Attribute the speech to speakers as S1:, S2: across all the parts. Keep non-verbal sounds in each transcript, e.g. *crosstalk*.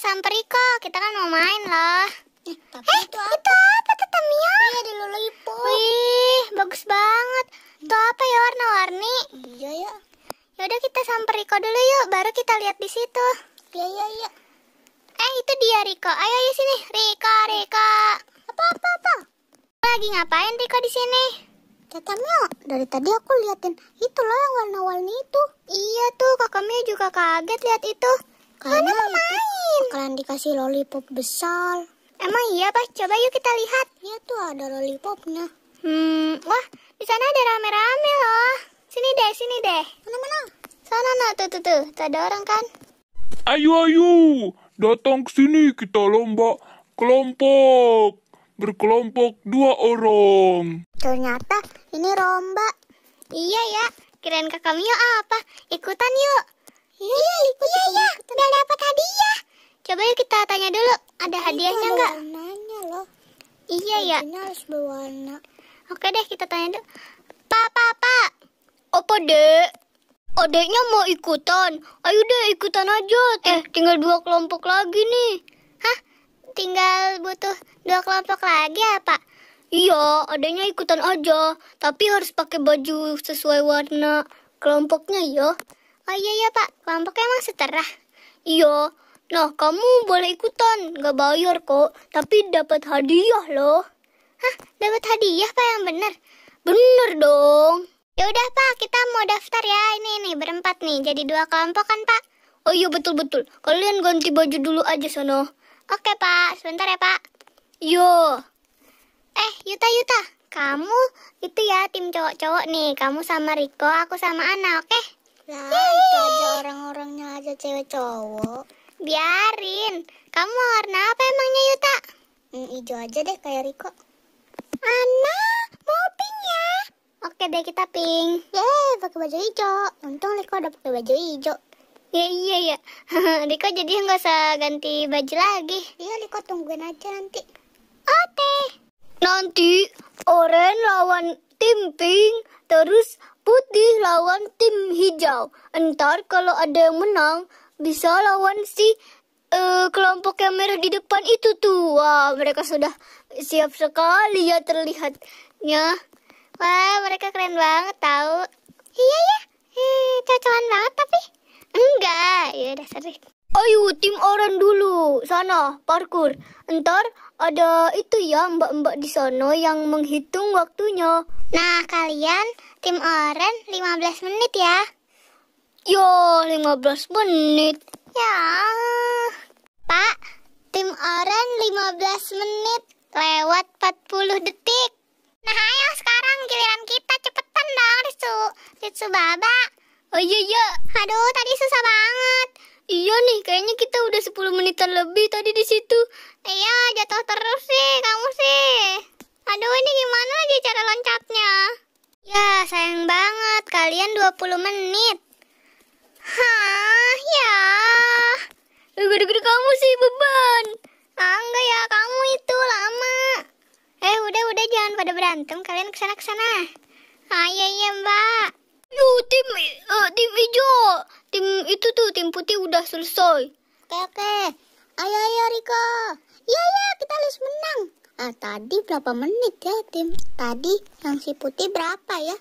S1: samperin kok. Kita kan mau main loh. Eh, itu, apa? itu apa Tatamia? Iya, di lollipop. Wih, bagus banget. Itu apa ya warna-warni? Iya ya. Yaudah kita samper Riko dulu yuk, baru kita lihat di situ. Iya iya iya. Eh itu dia Riko, ayo ayo sini Riko Riko. Apa apa apa? Lagi ngapain Riko di sini? Mia, dari tadi aku liatin itu loh yang warna-warni itu. Iya tuh, kakak Mia juga kaget lihat itu. Karena mau main. Bakalan dikasih lollipop besar. Emang iya, pak. Coba yuk kita lihat. Iya tuh ada lollipopnya. Hmm, wah, di sana ada rame-rame loh. Sini deh, sini deh. Mana-mana? Sana nah, tuh, tuh, tuh. Tidak ada orang kan? Ayo, ayo. Datang ke sini kita lomba kelompok. Berkelompok dua orang. Ternyata ini lomba. Iya ya, keren kakak Mio apa? Ikutan yuk. Iya, iya, iya, iya. udah dapat hadiah. Coba yuk kita tanya dulu, ada Ini iya, hadiahnya nggak? Warnanya loh. Iya ya. Ini harus berwarna. Oke deh, kita tanya dulu. Pak, pak, pak. Apa dek? Adeknya mau ikutan. Ayo deh ikutan aja. Eh, tinggal dua kelompok lagi nih. Hah? Tinggal butuh dua kelompok lagi ya, Pak? Iya, adanya ikutan aja, tapi harus pakai baju sesuai warna kelompoknya ya. Oh iya ya pak, kelompoknya emang seterah. Iya, nah kamu boleh ikutan, gak bayar kok, tapi dapat hadiah loh. Hah, dapat hadiah pak yang bener? Bener dong. Ya udah pak, kita mau daftar ya. Ini nih berempat nih, jadi dua kelompok kan pak? Oh iya betul-betul, kalian ganti baju dulu aja sono. Oke pak, sebentar ya pak. Yo. Eh, Yuta Yuta, kamu itu ya tim cowok-cowok nih. Kamu sama Riko, aku sama Ana, oke? Okay? Lah, itu aja orang-orangnya aja cewek cowok. Biarin. Kamu warna apa emangnya Yuta? Hmm, hijau aja deh kayak Riko. Anna mau pink ya? Oke deh kita pink. Yeay, pakai baju hijau. Untung Riko udah pakai baju hijau. Ya iya ya. *laughs* Riko jadi nggak usah ganti baju lagi. Iya Riko tungguin aja nanti. Oke. Nanti Oren lawan tim pink, terus putih lawan tim hijau. Entar kalau ada yang menang bisa lawan si uh, kelompok yang merah di depan itu tuh. Wah, mereka sudah siap sekali ya terlihatnya. Wah, mereka keren banget tau Iya ya, Eh, cocokan banget tapi enggak. Ya udah sering. Ayo tim orang dulu, sana parkur. Entar ada itu ya mbak-mbak di sana yang menghitung waktunya. Nah, kalian tim oren 15 menit ya. Yo, 15 menit. Ya. Pak, tim oren 15 menit lewat 40 detik. Nah, ayo sekarang giliran kita cepetan dong, Ritsu. Ritsu Baba. Oh iya, iya. Aduh, tadi susah banget. Iya nih, kayaknya kita udah 10 menitan lebih tadi di situ. Iya, jatuh terus sih kamu sih. Aduh, ini gimana lagi cara loncatnya? Ya, sayang banget. Kalian 20 menit. Hah, ya. Gede-gede kamu sih beban. Ah, enggak ya, kamu itu lama. Eh, udah-udah jangan pada berantem. Kalian kesana-kesana. Ah, iya, iya, mbak yuk tim uh, tim hijau, tim itu tuh tim putih udah selesai. Oke oke, ayo ayo Riko, iya iya kita harus menang. Ah tadi berapa menit ya tim? Tadi yang si putih berapa ya?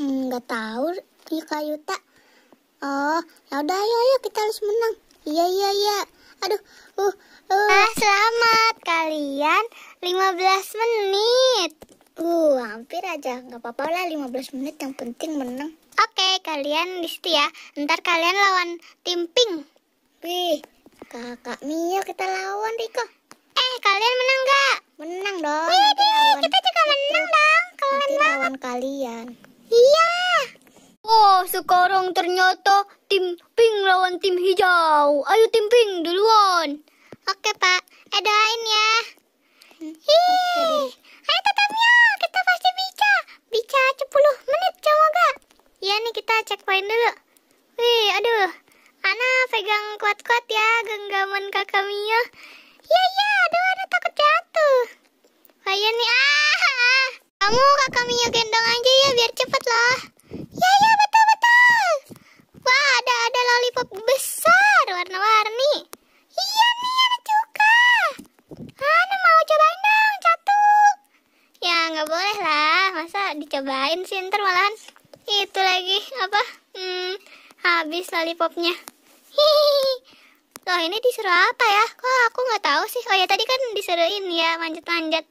S1: Hmm, nggak hmm, tahu Rika Yuta. Oh ya udah ayo ayo kita harus menang. Iya iya iya. Aduh, uh, uh. Nah, selamat kalian 15 menit. Uh, hampir aja. Gak apa-apa lah 15 menit yang penting menang. Oke, okay, kalian di situ ya. Ntar kalian lawan tim pink. Wih, kakak Mio kita lawan Riko. Eh, kalian menang gak? Menang dong. Wih, kita, lawan... kita juga menang dong. Kalian nanti lawan, lawan kalian. Iya. Oh, sekarang ternyata tim pink lawan tim hijau. Ayo tim pink duluan. Oke, Pak. Eh, doain ya. cobain sih ntar malahan itu lagi apa hmm, habis lollipopnya *laughs* loh ini disuruh apa ya kok aku nggak tahu sih oh ya tadi kan disuruhin ya ah, *laughs* nah, manjat-manjat *laughs*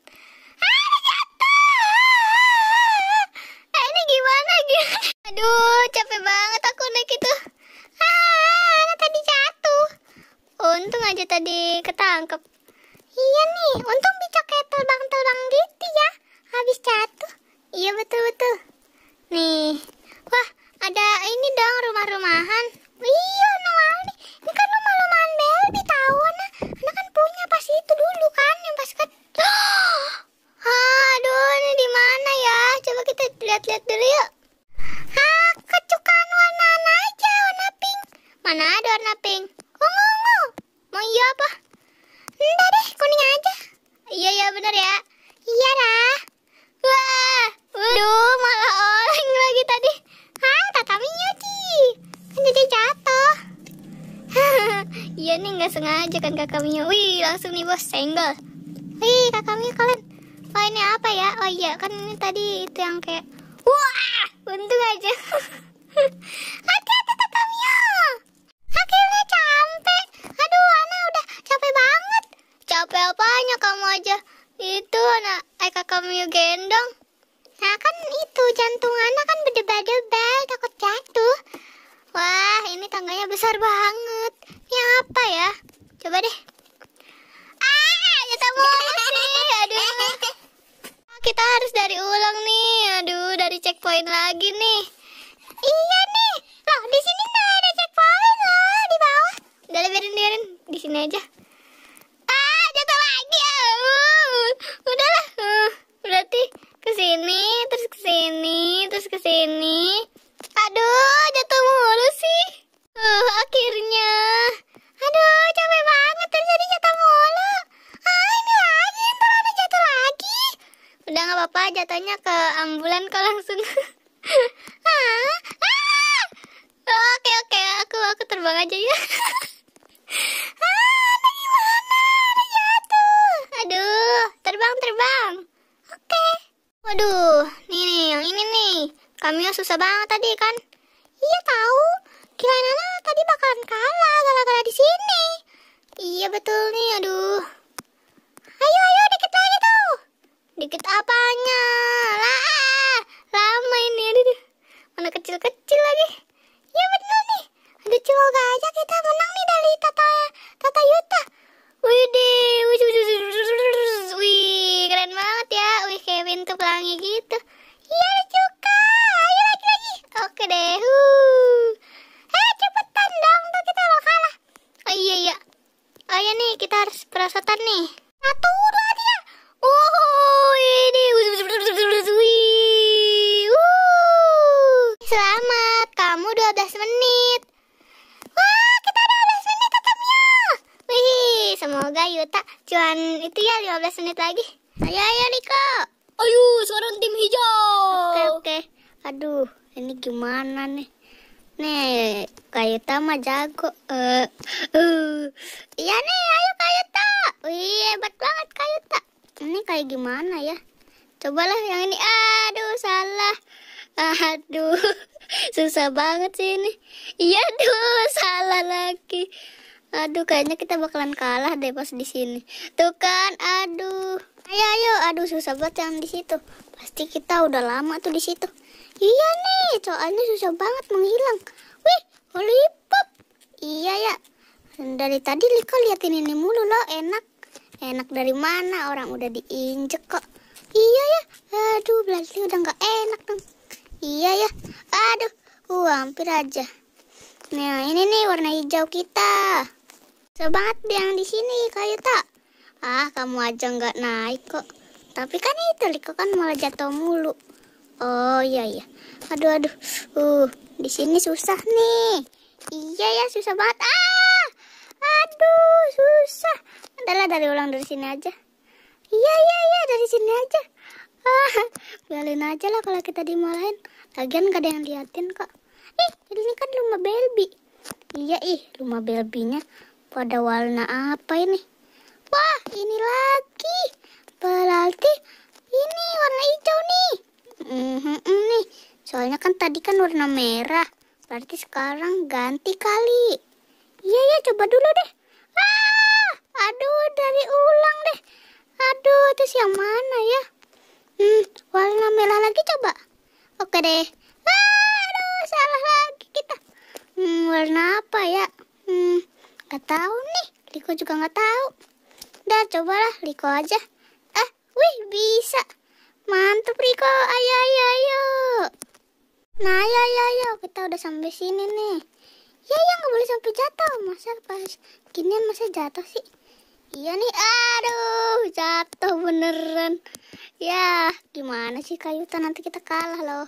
S1: aduh capek banget aku naik itu ah tadi jatuh untung aja tadi ketangkep iya nih untung bisa kayak terbang-terbang gitu ya habis jatuh Iya betul betul. Nih, wah ada ini dong rumah rumah kakaknya wih langsung nih bos senggol wih kakaknya kalian oh ini apa ya oh iya kan ini tadi itu yang kayak wah untung aja *laughs* hati-hati kakaknya akhirnya capek aduh Ana udah capek banget capek apanya kamu aja itu anak eh kakak gendong nah kan itu jantung anak kan berdebar-debar takut jatuh wah ini tangganya besar banget ini apa ya Coba deh. Ah, jatah ya sih. Aduh. *laughs* Kita harus dari ulang nih. Aduh, dari checkpoint lagi nih. Iya nih. Loh, di sini nggak ada checkpoint loh di bawah. Udah biarin biarin di sini aja. Ah, jatuh lagi. Uh, udahlah. Uh, berarti ke sini, terus ke sini, terus ke sini. Aduh, jatuh mulu sih. Uh, akhirnya. apa-apa jatuhnya ke ambulan kok langsung *laughs* itu ya 15 menit lagi. Ayo, ayo Niko. Ayo, sekarang tim hijau. Oke, oke. Aduh, ini gimana nih? Nih, kayu mah jago. Eh, uh, *laughs* uh. Iya nih, ayo kayu Kayuta. Wih, hebat banget kayu Kayuta. Ini kayak gimana ya? Cobalah yang ini. Aduh, salah. Aduh, *laughs* susah banget sih ini. Iya, aduh, salah lagi. Aduh, kayaknya kita bakalan kalah deh pas di sini. Tuh kan, aduh. Ayo, ayo, aduh susah banget yang di situ. Pasti kita udah lama tuh di situ. Iya nih, soalnya susah banget menghilang. Wih, lollipop. Iya ya. Dari tadi Lika liatin ini mulu loh, enak. Enak dari mana? Orang udah diinjek kok. Iya ya. Aduh, berarti udah nggak enak dong. Iya ya. Aduh, uh, hampir aja. Nah, ini nih warna hijau kita banget yang di sini, kayu tak? Ah, kamu aja nggak naik kok. Tapi kan itu Liko kan malah jatuh mulu. Oh iya iya. Aduh aduh. Uh, di sini susah nih. Iya ya susah banget. Ah, aduh susah. Adalah dari ulang dari sini aja. Iya iya iya dari sini aja. Ah, biarin aja lah kalau kita dimarahin. Lagian gak ada yang liatin kok. Ih, ini kan rumah Belbi. Iya ih, rumah Belbinya pada warna apa ini? Wah, ini lagi. Berarti ini warna hijau nih. Mm -hmm, nih. Soalnya kan tadi kan warna merah. Berarti sekarang ganti kali. Iya iya, coba dulu deh. aku juga nggak tahu. Dah cobalah Riko aja. Ah, wih bisa. Mantap Riko, ayo ayo ayo. Nah ayo ayo ayo, kita udah sampai sini nih. Ya ya nggak boleh sampai jatuh. Masa pas kini masa jatuh sih? Iya nih, aduh jatuh beneran. Ya gimana sih kayutan nanti kita kalah loh.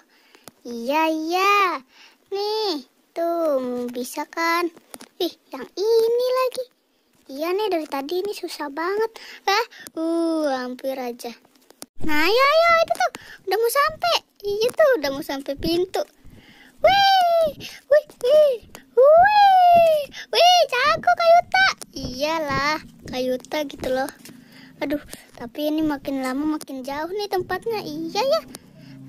S1: Iya iya. Nih, tuh bisa kan? Ih, yang ini lagi. Iya nih dari tadi ini susah banget. Eh, uh, hampir aja. Nah, ya ya itu tuh udah mau sampai. Iya tuh udah mau sampai pintu. Wih, wih, wih, wih, wih, jago kayuta. Iyalah, kayuta gitu loh. Aduh, tapi ini makin lama makin jauh nih tempatnya. Iya ya.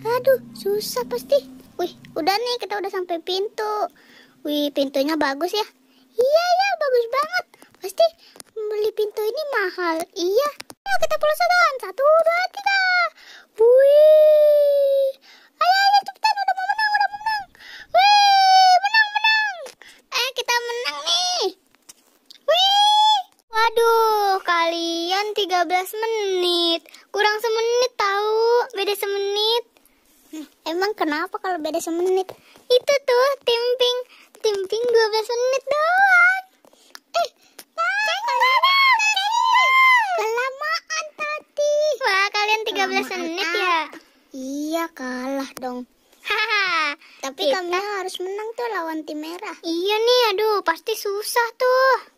S1: Aduh, susah pasti. Wih, udah nih kita udah sampai pintu. Wih, pintunya bagus ya. Iya ya, bagus banget. Pasti beli pintu ini mahal. Iya. Ayo kita pulang saja. Satu, dua, tiga. Wih. Ayo, ayo cepetan. Udah mau menang, udah mau menang. Wih, menang, menang. Eh, kita menang nih. Wih. Waduh, kalian 13 menit. Kurang semenit tahu. Beda semenit. Emang kenapa kalau beda semenit? Itu tuh timping timping 12 menit dong. lawan tim merah. Iya nih, aduh pasti susah tuh.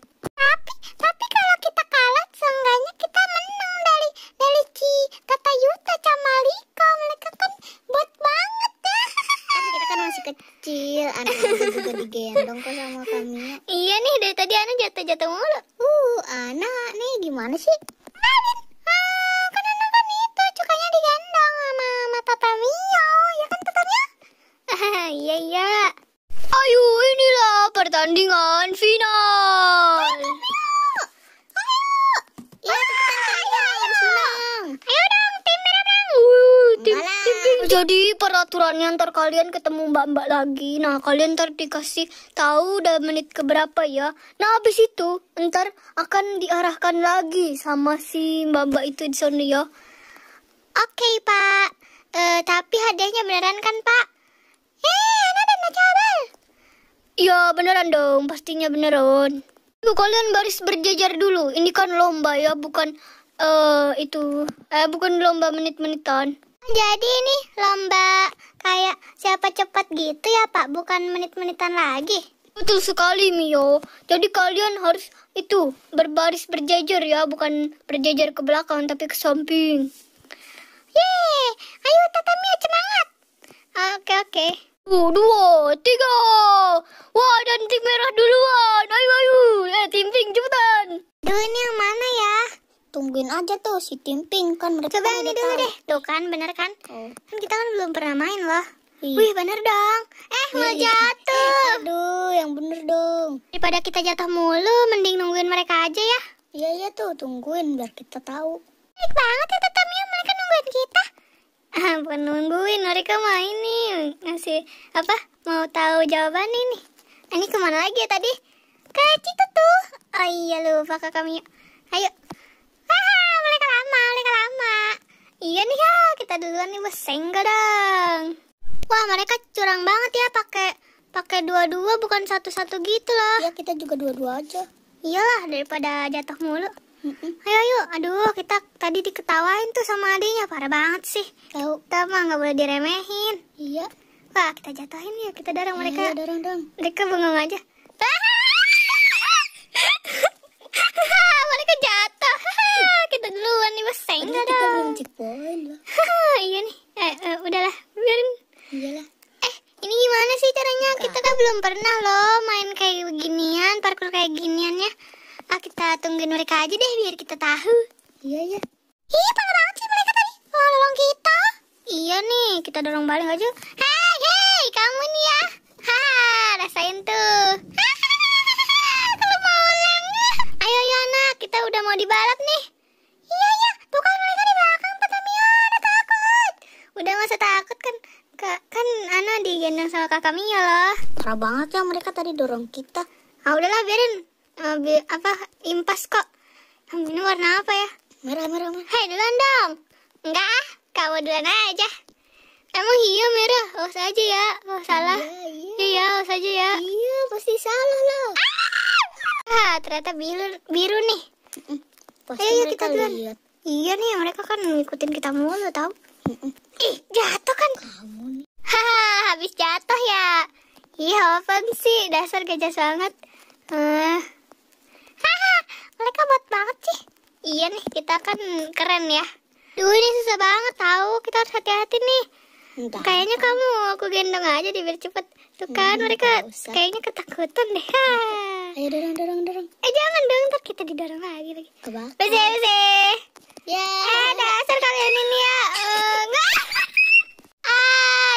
S1: pertandingan final. Ayo, ayo. Ayo, dong, tim merah Jadi peraturannya ntar kalian ketemu mbak-mbak lagi. Nah, kalian ntar dikasih tahu udah menit keberapa ya. Nah, habis itu ntar akan diarahkan lagi sama si mbak-mbak itu di sana ya. Oke, okay, Pak. beneran dong, pastinya beneran. Ibu kalian baris berjajar dulu. Ini kan lomba ya, bukan uh, itu. Eh, bukan lomba menit-menitan. Jadi ini lomba kayak siapa cepat gitu ya Pak, bukan menit-menitan lagi. Betul sekali Mio. Jadi kalian harus itu berbaris berjajar ya, bukan berjajar ke belakang tapi ke samping. Yeay, ayo Tata semangat. Oke oke. Okay. Dua, tiga. Wah, dan tim merah duluan. Ayo, ayo. Eh, tim pink cepetan. Dulu ini yang mana ya? Tungguin aja tuh si tim pink kan mereka. Coba kan ini dulu kan. deh. Tuh kan, bener kan? Oh. Kan kita kan belum pernah main loh. Iya. Wih, bener dong. Eh, mau iya, iya. jatuh. Aduh, yang bener dong. Daripada kita jatuh mulu, mending nungguin mereka aja ya. Iya, iya tuh. Tungguin biar kita tahu. Baik banget ya tetamnya mereka nungguin kita. Ah, *laughs* bukan nungguin, mereka main nih ngasih apa mau tahu jawaban ini. Ini kemana lagi ya tadi? Ke situ tuh. Oh iya lupa kakak kami, ya. Ayo. Haha, mereka lama, mereka lama. Iya nih ya, kita duluan nih bos dong. Wah, mereka curang banget ya pakai pakai dua-dua bukan satu-satu gitu loh. iya kita juga dua-dua aja. Iyalah, daripada jatuh mulu. ayo Ayo aduh kita tadi diketawain tuh sama adiknya, parah banget sih. Tahu, kita mah nggak boleh diremehin. Iya apa kita jatuhin ya kita dorong mereka ya, dorong dong mereka bengong aja *laughs* mereka jatuh *laughs* kita duluan nih bos enggak dong kita belum *laughs* iya nih eh, uh, udahlah biarin iyalah eh ini gimana sih caranya kita kan belum pernah loh main kayak beginian parkur kayak ginian ya ah kita tungguin mereka aja deh biar kita tahu iya iya ih pangeran sih mereka tadi oh, kita iya nih kita dorong balik aja Kan Ana digendong sama kakak Mia loh. Parah banget ya mereka tadi dorong kita. Ah udahlah biarin. Uh, bi apa impas kok. Ini warna apa ya? Merah, merah, merah. Hei duluan dong. Enggak ah, kamu duluan aja. Emang hiu merah, oh saja ya. oh salah. Iya, iya. Iya, saja ya. Iya, pasti salah loh. Ah, ah ternyata biru biru nih.
S2: Pasti Ayo, kita duluan.
S1: Lihat. Iya nih, mereka kan ngikutin kita mulu tau. Ih, jatuh kan. Kamu nih. Haha, habis jatuh ya. iya apa sih? Dasar gajah banget. Uh. mereka buat banget sih. Iya nih, kita kan keren ya. Duh, ini susah banget tahu. Kita harus hati-hati nih. Entah, Kayaknya kamu aku gendong aja di biar cepet. Tuh hmm, kan hmm, mereka kayaknya ketakutan deh. Ha. Ayo dorong, dorong, dorong. Eh jangan dong, ntar kita didorong lagi lagi. Kebakar. Besi, besi. Ya. Eh dasar kalian ini ya. Uh,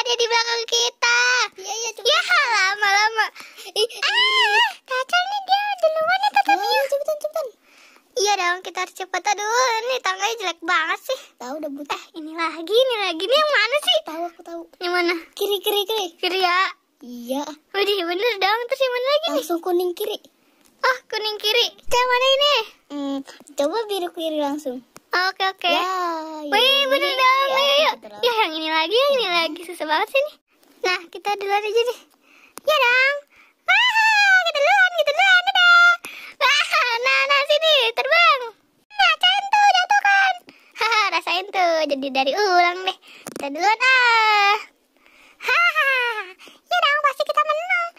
S1: dia di belakang kita. Iya, iya, coba. Ya, lama-lama. Ah, kacau eh, eh, nih dia duluan ya tetapi. Iya, cepetan, cepetan. Iya dong, kita harus cepet. Aduh, ini tangganya jelek banget sih. Tahu udah buta. Eh, ini lagi, ini lagi. Ini yang mana sih? Tahu, aku tahu. Yang mana? Kiri, kiri, kiri. Kiri ya. Iya. Udah bener dong. Terus yang mana lagi nih? Langsung kuning kiri. Oh, kuning kiri. Yang mana ini? Hmm, coba biru kiri langsung. Oke oke. Okay. Ya, ya, wow, Wih ya, bener dong. Ya, yuk iya, iya. gitu yuk. ya yang ini lagi, yang ini lagi susah banget sih nih. Nah kita duluan aja deh. Ya dong. Wah kita duluan, kita duluan, dadah. Wah, nah nah sini terbang. Nah cintu jatuhkan. kan. Haha rasain tuh jadi dari ulang deh. Kita duluan ah. Haha. Ya dong pasti kita menang.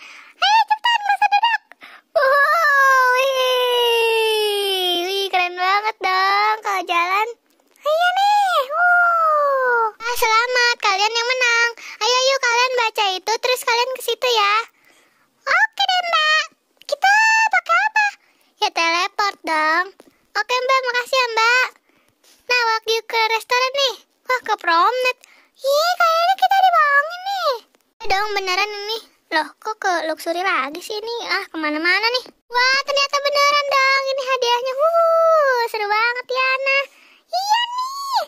S1: beneran ini. Loh, kok ke luxury lagi sih ini? Ah, kemana-mana nih. Wah, ternyata beneran dong. Ini hadiahnya. Wuh, seru banget ya, Ana. Iya nih.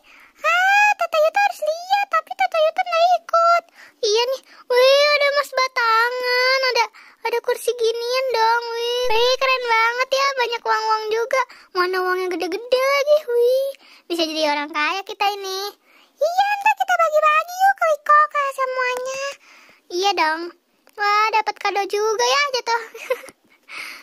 S1: Ah, Tata Yuta harus lihat, tapi Tata Yuta nggak ikut. Iya nih. Wih, ada mas batangan. Ada ada kursi ginian dong, wih. Wih, keren banget ya. Banyak uang-uang juga. Mana uangnya gede-gede lagi, wih. Bisa jadi orang kaya kita ini. Iya, entah kita bagi-bagi yuk ke Iko ke semuanya. Iya dong. Wah, dapat kado juga ya jatuh. Gitu. *laughs*